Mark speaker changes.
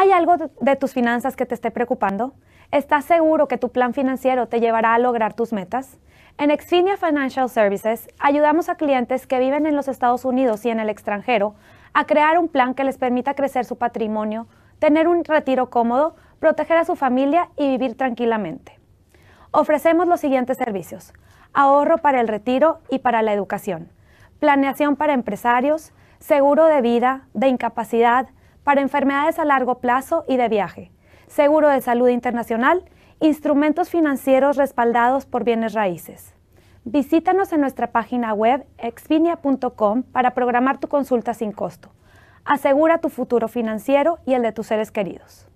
Speaker 1: ¿Hay algo de tus finanzas que te esté preocupando? ¿Estás seguro que tu plan financiero te llevará a lograr tus metas? En Exfinia Financial Services ayudamos a clientes que viven en los Estados Unidos y en el extranjero a crear un plan que les permita crecer su patrimonio, tener un retiro cómodo, proteger a su familia y vivir tranquilamente. Ofrecemos los siguientes servicios. Ahorro para el retiro y para la educación. Planeación para empresarios, seguro de vida, de incapacidad, para enfermedades a largo plazo y de viaje, seguro de salud internacional, instrumentos financieros respaldados por bienes raíces. Visítanos en nuestra página web exfinia.com para programar tu consulta sin costo. Asegura tu futuro financiero y el de tus seres queridos.